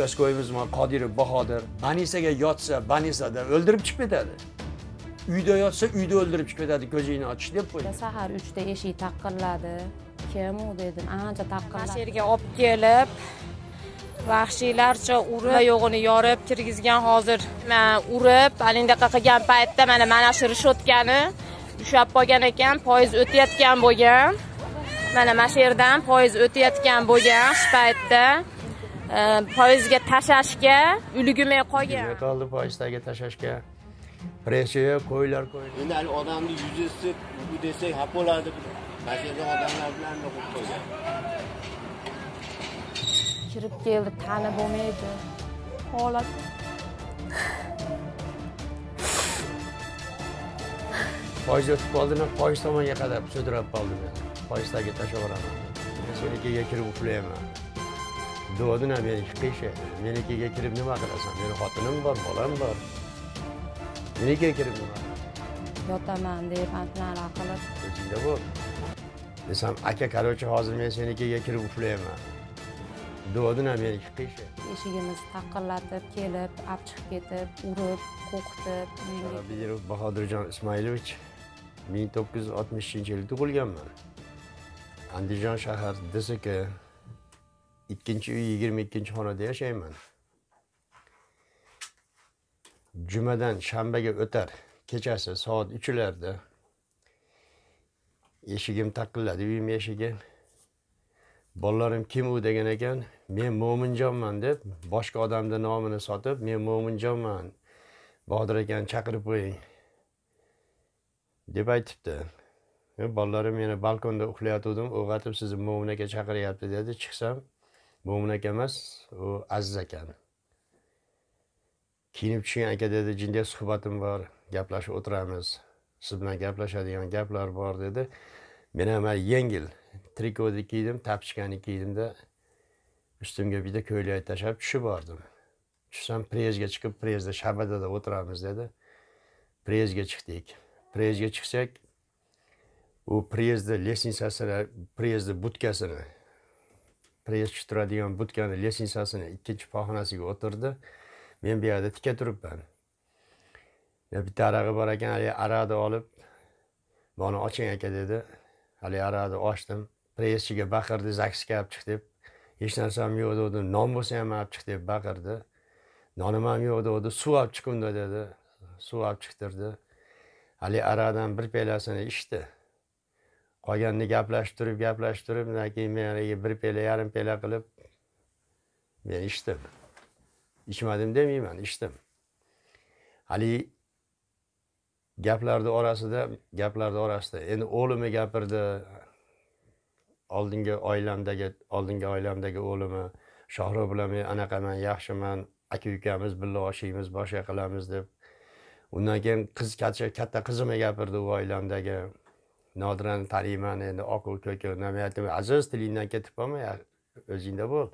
uchastkoyimiz mana qodirov bahodir banisaga yotsa banisada o'ldirib chiqib ketadi uyda yotsa uyda o'ldirib chiqib ketadi ko'zingni ochish deb qo'ydi sahar uchda eshik taqilladi kim u dedim ancha taqilladi mana shu yerga olib kelib vahshiylarcha urib yo'g'ini yorib kirgizgan hozir urib anaqa qilgan paytda mana mana shu reshetkani ushlab qolgan ekan poyezd o'tayotgan bo'lgan mana mana shu yerdan poyezd o'tayotgan bo'lgan shu paytda foizga tashlashga ulgurmay qolgan bilet oldi tashlashga pressiya qo'ylar qo'ydi endi haligi odamni yuzisi bu desak haq bo'ladi mana odamlar bilan qo'yib qo'ygan kirib keldi tani bo'lmaydi holat poyezd o'tib qoldimi poyezd tomonga qarab sudrab qoldi men foizdagi tashlayveraman sennikiga kirib uxlayman duodina meni qilishadi menikiga kirib nima qilasan meni xotinim bor bolam bor menikiga kirib nima yotaman deb pantlar qilib o'zingda bo'l desam e aka короче hozir men senikiga kirib uxlayman duodina meni qilishadi eshigimizni taqillatib kelib olib chiqib ketib urib qo'qitib sharabiyerov bahodirjon ismoilovich ming to'qqiz yuz oltmishinchi yili tug'ilganman andijon shahar dsk ikkinchi uy yigirma ikkinchi xonada yashayman jumadan shanbaga o'tar kechasi soat uchlarda eshigim taqilladi uyim eshigi bolalarim kim u degan ekan men mo'minjonman deb boshqa odamni nomini sotib men mo'minjonman botir akani chaqirib qo'ying deb aytibdi bolalarim meni balkonda uxlayotgandim uyg'otib sizni mo'min aka chaqiryapti dedi chiqsam mo'min aka emas u aziz aka. kiyinib tushgan aka dedi jindak suhbatim bor gaplashib o'tiramiz siz bilan gaplashadigan gaplar bor dedi men ham yengil trikoni kiydim tapochkani kiydimda ustimga bitta ko'ylak tashlab tushib bordim tushsam prezga chiqib prezda shabadada o'tiramiz dedi prezga chiqdik prezga chiqsak u prezni lestnitsasini prezni budkasini press tushtiradigan butkani lesensiyasini ikkinchi pog'onasiga o'tirdi men bu yerda tika turibman bitta arag'i bor ekan haligi arag'ni olib buni oching aka dedi haligi arag'ni ochdim presschiga baqirdi zagsga olib chiq deb hech narsam yo'q degdi non bo'lsa ham olib chiq deb baqirdi nonim ham yo'q degdi suv olib chiqindi dedi suv olib chiqtirdi haligi arag'dan bir pelasini ichdi qolganini gaplashtirib gaplashtirib undan keyin men haligi bir pela yarim pela qilib men ichdim ichmadim demayman ichdim haligi gaplarni orasida gaplarni orasida endi o'limi gapirdi oldingi oilamdagi oldingi oilamdagi o'limi shohrux bilan men anaqaman yaxshiman aka ukamiz birga oshiymiz boshqa qilamiz deb undan keyin qiz katta qizimi gapirdi u oilamdagi nodirani taniyman endi oqu nima aytdim aziz tilingdan ketib qolma o'zingda bo'l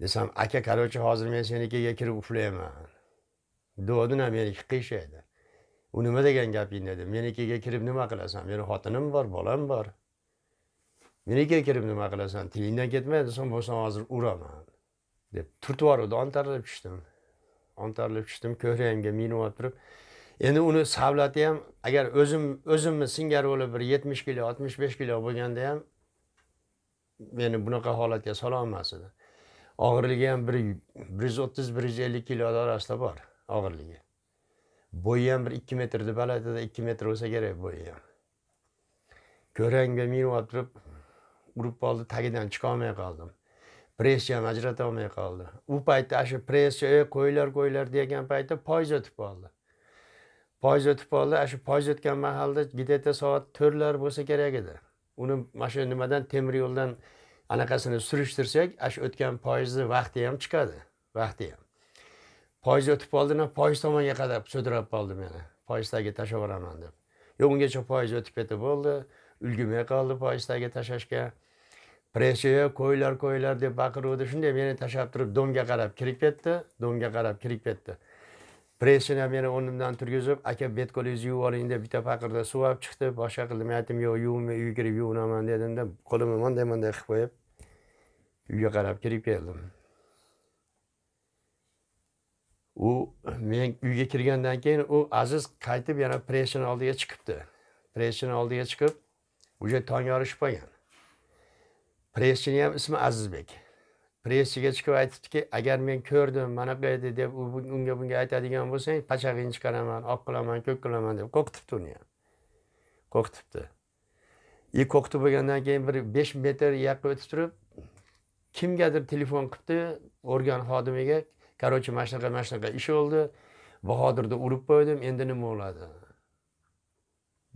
desam aka короче hozir men senikiga kirib uxlayman do'dina meniki qiyshaydi u nima degan gaping dedi menikiga kirib nima qilasan meni xotinim bor bolam bor menikiga kirib nima qilasan tilingdan ketmay desam bo'lsa hozir uraman deb turtib yuboruvdi ontarilib tushdim ontarilib tushdim ko'kragimga minib olib turib endi uni savlati ham agar o'zim o'zimni singari bo'lib bir yetmish kilo oltmish besh kilo bo'lganda ham meni bunaqa holatga sololmas edi og'irligi ham bir bir yuz o'ttiz bir yuz ellik kilo orasida bor og'irligi bo'yi ham bir ikki metrni balandida ikki metr bo'lsa kerak bo'yi ham ko'rangga minib olib turib urib qoldi tagidan chiqolmay qoldim pressni ham ajrata olmay qoldi u paytda shu pressiya qo'ylar qo'ylar degan paytda poyiz o'tib qoldi poyiz o'tib qoldi ana shu poyiz o'tgan mahalda где soat to'rtlar bo'lsa kerak edi uni mana shu nimadan temir yo'ldan anaqasini surishtirsak ana shu o'tgan poyezdni vaqti ham chiqadi vaqti ham poyezd o'tib qoldimi poyezd tomonga qarab sudrab qoldi meni poyezd tagiga tashlab yuboraman deb yo'q ungacha poyezd o'tib ketib bo'ldi ulgurmay qoldi poyezd tagiga tashlashga pressiya qo'ylar qo'ylar deb baqiruvdi shunday meni tashlab turib domga qarab kirib ketdi domga qarab kirib ketdi pressini ham yana o'rnimdan turgizib aka betkolingizni qo'lingizni yuvib oling deb bitta paqirda suv olib chiqdi boshqa qildim aytdim yo'q yuvma uyga kirib yuvinaman dedimda qo'limni manday manday qilib qo'yib uyga qarab kirib keldim u men uyga kirgandan keyin u aziz qaytib yana pressini oldiga chiqibdi pressini oldiga chiqib уже tong yorishib qolgan pressini ham ismi azizbek pressiga chiqib aytibdiki agar men ko'rdim mana bu yerda deb unga bunga aytadigan bo'lsang pachag'ingni chiqaraman oq qilaman ko'k qilaman deb qo'rqitibdi uni ham qo'rqitibdi и qo'rqitib bo'lgandan keyin bir besh metr uyoqqa o'tib turib kimgadir telefon qilibdi organ xodimiga короче mana shunaqa mana shunaqa ish bo'ldi bahodirni urib qo'ydim endi nima bo'ladi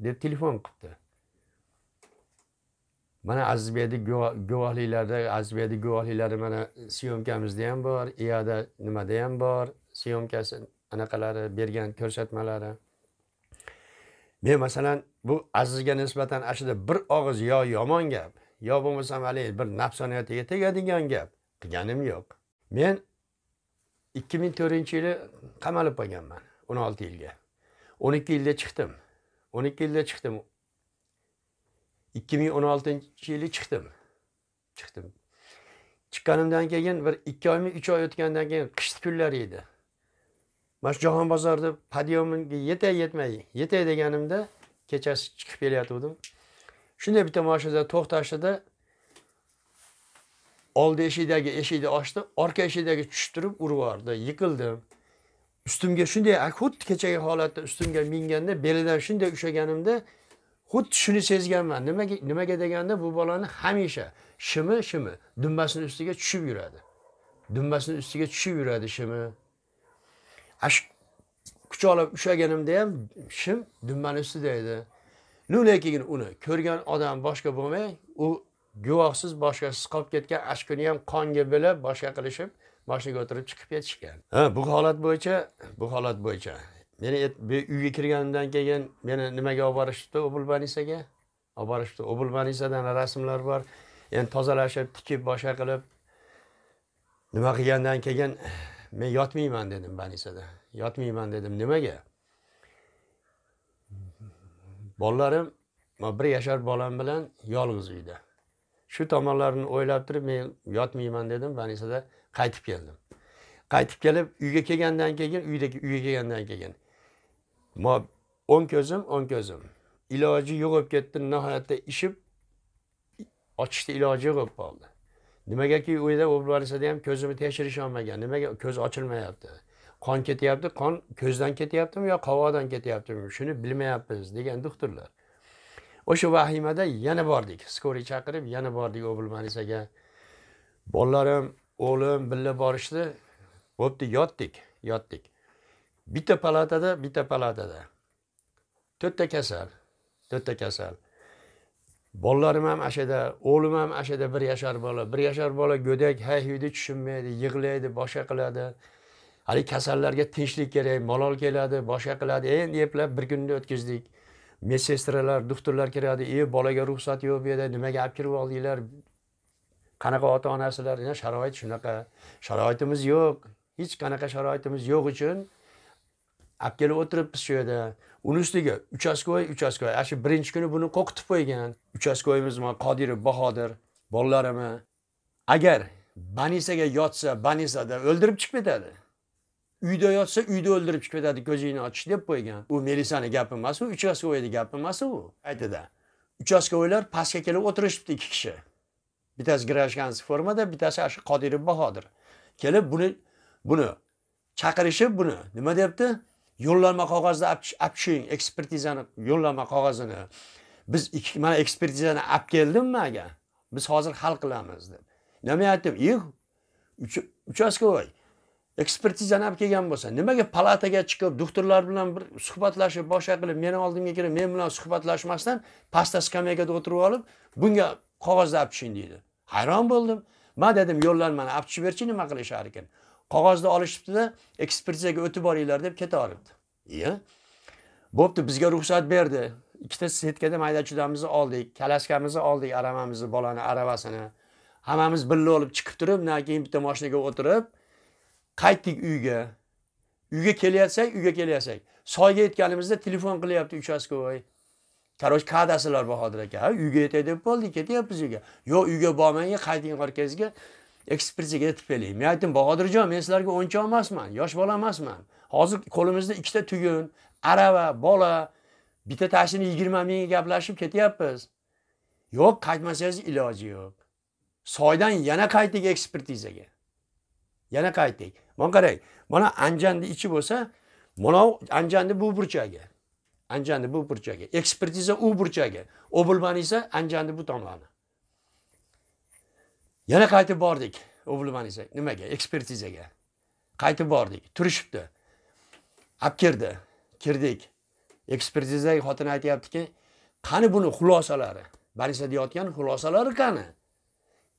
deb telefon qilibdi mana aziz beyni guvohliklarda aziz guvohliklari mana syomkamizda ham bor iyada nimada ham bor syomkasi anaqalari bergan ko'rsatmalari men masalan bu azizga nisbatan ana shunday bir og'iz yo yomon gap yo bo'lmasam haligi bir nafsoniyatiga tegadigan gap qilganim yo'q men ikki ming to'rtinchi yili qamalib qolganman o'n olti yilga o'n ikki yilda chiqdim o'n ikki yilda chiqdim 2016 yili chiqdim chiqdim chiqqanimdan keyin bir ikki oymi uch oy o'tgandan keyin qish kunlari edi mana shu jahon bozorida подъемimga yetay yetmay yetay deganimda kechasi chiqib kelayotgandim shunday bitta mashinada to'xtashida oldi eshigidagi eshikni ochdi orqa eshikdagi tushib turib urib yubordi yiqildim ustimga shunday xuddi kechagi holatda ustimga minganda belidan shunday ushlaganimda xuddi shuni sezganman nimaga nimaga deganda bu bolani hamisha shimi shimi dumbasini ustiga tushib yuradi dumbasini ustiga tushib yuradi shimi kuchoqlab ushlaganimda ham shim dumbani ustida edi lekin uni ko'rgan odam boshqa bo'lmay u guvohsiz boshqasiz qolib ketgan ashkuni ham qonga bilib boshqa qilishib mashinaga o'tirib chiqib ketishgan ha bu holat bo'yicha bu holat bo'yicha meni uyga kirganimdan keyin meni nimaga olib borishibdi obul banisaga olib borishibdi obul banisadan rasmlar bor endi tozalashib tikib boshqa qilib nima qilgandan keyin men yotmayman dedim banisada yotmayman dedim nimaga bolalarim bir yashar bolam bilan yolg'iz uyda shu tomonlarini o'ylab turib men yotmayman dedim banisada qaytib keldim qaytib kelib uyga kelgandan keyin uydagi uyga kelgandan keyin ma o'ng ko'zim o'ng ko'zim iloji yo'q bo'lib ketdi nihoyatda ishib ochishni iloji yo'q bo'lib qoldi nimagaki u yerda o'bir ham ko'zimni tekshirisholmagan nimaga ko'z ochilmayapti qon ketyapti qon ko'zdan ketyaptimi yo qovoqdan ketyaptimi shuni bilmayapmiz degan doktorlar o'sha vahimada yana bordik skoriy chaqirib yana bordik o'bir marisaga bolalarim o'g'lim birga borishdi bo'pti yotdik yotdik bitta palatada bitta palatada to'rtta kasal to'rtta kasal bolalarim ham ana shu yerda o'g'lim ham ana shu yerda bir yashar bola bir yashar bola go'dak hay huyda tushunmaydi yig'laydi boshqa qiladi haligi kasallarga tinchlik kerak malol keladi boshqa qiladi e, endi eplab bir kunni o'tkazdik medsestralar doktorlar kiradi ey bolaga ruxsat yo'q bu yerda nimaga olib kirib oldinglar qanaqa ota onasilar sharoit shunaqa sharoitimiz yo'q hech qanaqa sharoitimiz yo'q uchun olib kelib o'tiribdi shu yerda uni ustiga uchastkavoy uchastkavoy ana shu birinchi kuni buni qo'rqitib qo'ygan uchastkovoyimiz qodirov bahodir bolalarimni agar banisaga yotsa banisada o'ldirib chiqib ketadi uyda yotsa uyda o'ldirib chiqib ketadi ko'zingni ochish deb qo'ygan u melisani gapi emas u uchastkavoyni gapi emas u aytida uchastkavoylar pastga kelib o'tirishibdi ikki kishi bittasi grajkanskiy formada bittasi ana shu qodirov bahodir kelib buni buni chaqirishib buni nima deyapti yo'llanma qog'ozda olib tushing ekspertizani yo'llanma qog'ozini biz mana ekspertizani olib keldimmi aka biz hozir hal qilamiz deb nima aytdim их uchastkavoy ekspertizani olib kelgan bo'lsa nimaga palataga chiqib doktorlar bilan bir suhbatlashib boshqa qilib meni oldimga kirib men bilan suhbatlashmasdan pastda skameykada o'tirib olib bunga qog'ozni olib tushing deydi hayron bo'ldim man dedim yo'llanmani olib tushib berchi nima qilishar ekan qog'ozda olishibdida ekspertizaga o'tib boringlar deb keta olibdi iya bo'pti bizga ruxsat berdi ikkita setkada mayda chidamizni oldik kalaskamizni oldik aravamizni bolani aravasini hammamiz birga bo'lib chiqib turib keyin bitta mashinaga o'tirib qaytdik uyga uyga kelyapsak uyga kelyapsak soyga yetganimizda telefon qilyapti uchastkavoy короче kadasilar bahodir aka uyga yetay deb bo'ldik ketyapmiz uyga yo'q uyga bormang qayting orqangizga ekspertizaga yetib kelaylik men aytdim bahodirjon men sizlarga o'ncha emasman yosh bola emasman hozir qo'limizda ikkita tugun arava bola bitta tashini yigirma mingga gaplashib ketyapmiz yo'q qaytmasangiz iloji yo'q soydan yana qaytdik ekspertizaga yana qaytdik mana qarang mana anjanni ichi bo'lsa mana anjanni bu burchagi anjanni bu burchagi ekspertiza u burchagi obilmani esa anjanni bu tomoni yana qaytib bordik o'g'limaniga nimaga ekspertizaga qaytib bordik turishibdi olib kirdi kirdik ekspertizaga xotin aytyaptiki qani buni xulosalari больницада deyotgan xulosalari qani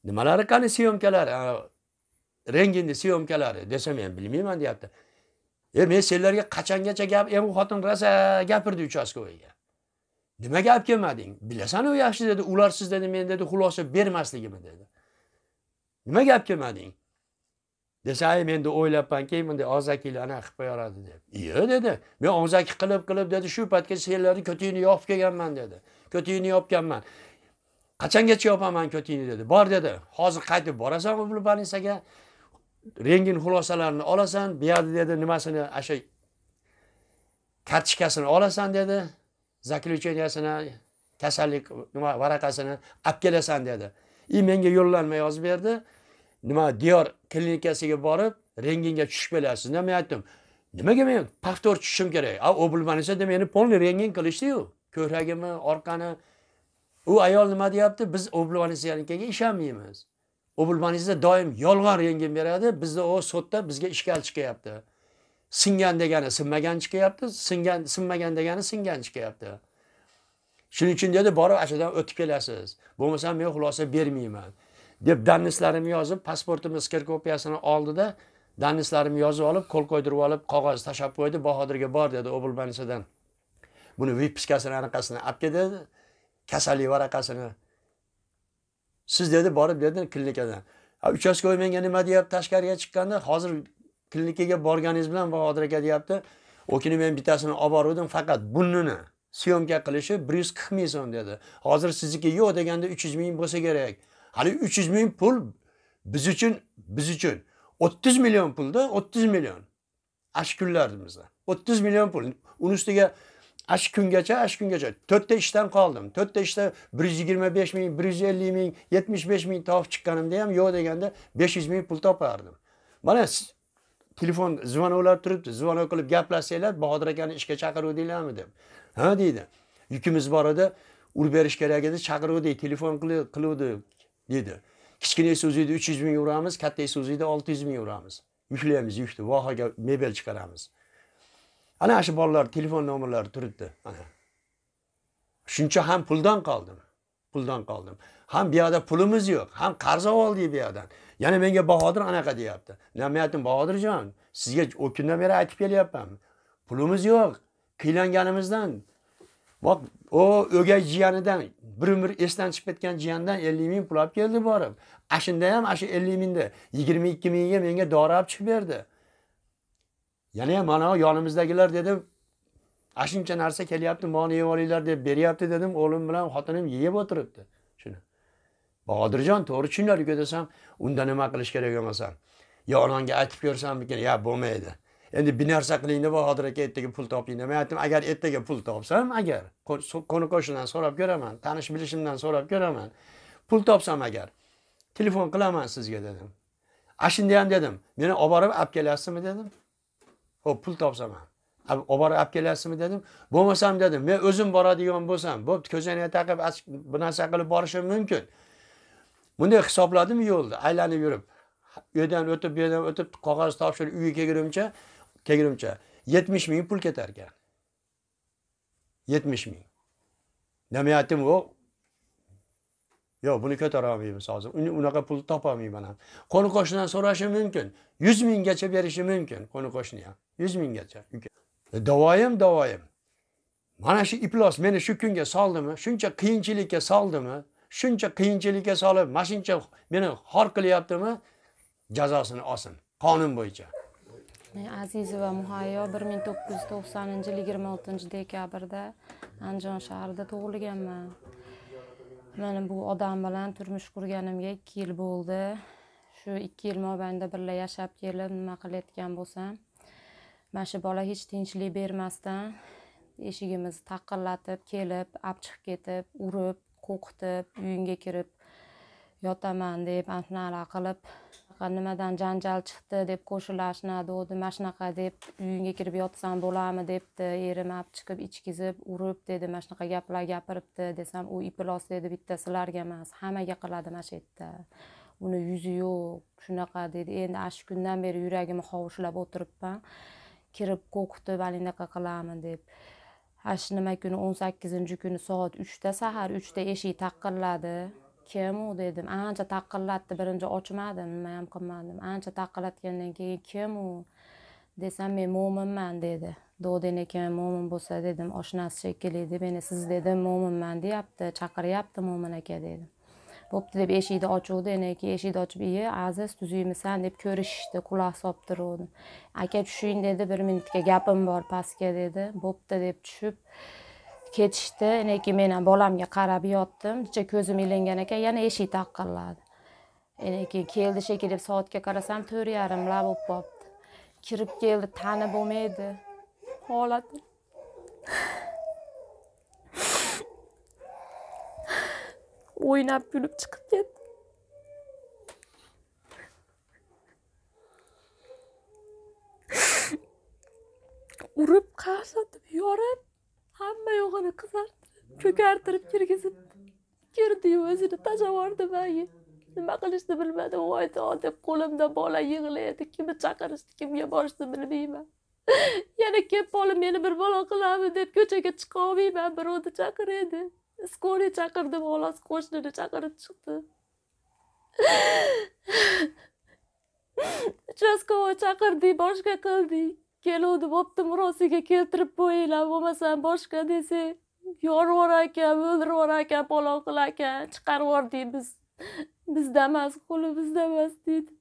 nimalari qani syomkalari rengini syomkalari desa men bilmayman deyapti e men senlarga qachongacha gap e u xotin rosa gapirdi uchastkovoyga nimaga olib kelmading bilasan u yaxshi dedi ular siz dedi men dedi xulosa bermasligimni dedi nima gap kelmading desa ay men o'ylabmanki bunday anaqa qilib qo'yoradi deb yo'q dedi men og'zaki qilib qilib dedi shu paytgacha senlarni ko'tingni yopib kelganman dedi ko'tingni yopganman qachongacha yopaman ko'tingni dedi bor dedi hozir qaytib borasan u больницаga rengin xulosalarini olasan bu yerda dedi nimasini o'sha kartochkasini olasan dedi заключениясini kasallik nima varaqasini olib kelasan dedi и menga yo'llanma yozib berdi nima diyor klinikasiga borib renginga tushib kelasiz men aytdim nimaga men повтор tushishim kerak a u bilmanisa deb meni полный rengin qilishdiyu ko'kragimni orqani u ayol nima deyapti biz oblvanisyanikaga ishonmaymiz oblvanisa doim yolg'on rengin beradi bizda u sudda bizga ishkal chiqyapti singan degani sinmagan chiqyapti singan sinmagan degani singan chiqyapti shuning uchun dedi borib ana shudan o'tib kelasiz bo'lmasam men xulosa bermayman deb dannislarimni yozib pasportimni skerkopiyasini oldida dannislarimni yozib olib qo'l qo'ydirib olib qog'oz tashlab qo'ydi bahodirga bor dedi oblbanisadan buni vipiskasini anaqasini olib kel dedi kasallik varaqasini siz dedi borib dedi klinikadan uchastkovoy menga nima deyapti tashqariga chiqqanda hozir klinikaga borganingiz bilan bahodir aka deyapti kuni men bittasini olib boruvdim faqat bunnini syomka qilishi 140 ming so'm dedi hozir sizniki yo'q deganda 300 ming bo'lsa kerak hali 300 ming pul biz uchun biz uchun 30 million pulda 30 million ash kunlarimizda 30 million pul uni ustiga ash kungacha ash kungacha to'rtta ishdan qoldim to'rtta ishda 125 ming 150 ming 75 ming topib chiqqanimda ham yo'q deganda 500 ming pul topardim mana telefon zvonoklar turibdi zvonok qilib gaplashsanglar bahodir akani ishga chaqiruvdinglarmi deb ha deydi yukimiz bor edi urib berish kerak edi chaqiruvdi telefon qiluvdi dedi kichkina suziydi uch yuz ming uramiz kattasi suziydi olti yuz ming uramiz yuklaymiz yukni vohaga mebel chiqaramiz ana shu bolalar telefon nomerlari turibdi ana shuncha ham puldan qoldim puldan qoldim ham bu yoqda pulimiz yo'q ham qarz oldik bu yoqdan yana menga bahodir anaqa deyapti man aytdim bahodirjon sizga o'kindan beri aytib kelyapman pulimiz yo'q qiynalganimizdan bok o o'gay jiyanidan bir umr esdan chiqib ketgan jiyandan ellik ming pul olib keldi borib ana shunda ham ana shu ellik mingni yigirma ikki mingga menga dori olib chiqib berdi yana ham mana yonimizdagilar dedim ana shuncha narsa kelyapti molni yeb olinglar deb beryapti dedim o'g'lim bilan xotinim yeb o'tiribdi shuni bahodirjon to'g'ri tushundilar uka desam unda nima qilish kerak emasan yo onangga aytib ko'rsammikin yo bo'lmaydi endi bir narsa qilingni bu aka ertaga pul toping man aytdim agar ertaga pul topsam agar qo'ni qo'shnidan so'rab ko'raman tanish bilishimdan so'rab ko'raman pul topsam agar telefon qilaman sizga dedim a shunda ham dedim meni olib borib olib kelasizmi dedim ho'p pul topsam ham olib borib olib kelasizmi dedim bo'lmasam dedim men o'zim boradigan bo'lsam bo'pti ko'zoynak taqib bu narsa qilib borishim mumkin bunday hisobladim yo'lni aylanib yurib u yerdan o'tib bu yerdan o'tib qog'oz topshirib uyga kelgunimcha kelgunimcha yetmish ming pul ketar ekan yetmish ming nimayatim yo'q yo'q buni ko'tara olmaymiz hozir unaqa pul topolmayman ham qo'ni qo'shnidan so'rashi mumkin yuz minggacha berishi mumkin qo'ni qo'shni ham yuz minggacha e, davoyim davoyim mana shu iflos meni shu kunga soldimi shuncha qiyinchilikka soldimi shuncha qiyinchilikka solib mana shuncha meni xor qilyaptimi jazosini olsin qonun bo'yicha Men va Muhayyo 1990 yil 26 dekabrda Andijon shahrida tug'ilganman. Mana bu odam bilan turmush qurganimga 2 yil bo'ldi. Shu 2 yil mobaynida birga yashab kelib nima qilayotgan bo'lsam, mana shu bola hech tinchlik bermasdan eshigimizni taqillatib kelib, olib chiqib ketib, urib, qo'qitib, uyingga kirib yotaman deb anaqa qilib va nimadan janjal chiqdi deb qo'shilashni dedi mana shunaqa deb uyingga kirib yotsam bo'larmi debdi erim olib chiqib ichkizib urib dedi mana shunaqa gaplar gapiribdi desam u ipilos dedi bitta sizlarga emas hammaga qiladi mana shu yerda uni yuzi yo'q shunaqa dedi endi ana shu kundan beri yuragim hovuchlab o'tiribman kirib qo'rqitib anaqa qilaman deb ana shu nima kuni o'n sakkizinchi kuni soat uchda sahar uchda eshik taqilladi kim u dedim ancha taqillatdi birinchi ochmadim nima ham qilmadim ancha taqillatgandan keyin kim u desam men mo'minman dedi dodin ekan mo'min bo'lsa dedim oshnasi shekilli deb meni siz dedim mo'minman deyapti chaqiryapti mo'min aka dedim bo'pti deb eshikni ochuvdi keyin eshikni ochib iye aziz tuzukmisan deb ko'rishishdi quloq solib turuvdim aka tushing dedi bir minutga gapim bor pastga dedi bo'pti deb tushib ketishdi lekin men ham bolamga qarab yotdim cha ko'zim ilingan ekan yana eshik taqilladi e, keyin keldi shekilli soatga qarasam to'rt yarimlab bo'lib qolibdi kirib keldi tani bo'lmaydi holati o'ynab kulib chiqib ketdi urib qarshatib yorib hamma yo'g'ini qizartirib ko'kartirib kirgizib kirdiyu o'zini tajavordi yubordi nima qilishni bilmadim voy deb qo'limda bola yig'laydi kimni chaqirishni kimga borishni bilmayman yana kelib olib meni bir balo qiladi deb ko'chaga chiqa olmayman birovni chaqiraydi skoriy chaqirdim xolos qo'shnini chaqirib chiqdi uchraskovga chaqirding boshqa qildi. keluvdi bo'pti murosaga keltirib qo'yinglar bo'lmasam boshqa desa yorib yubor ekan o'ldirib palon qil ekan chiqarib yubor deymiz bizda emas qo'li emas deydi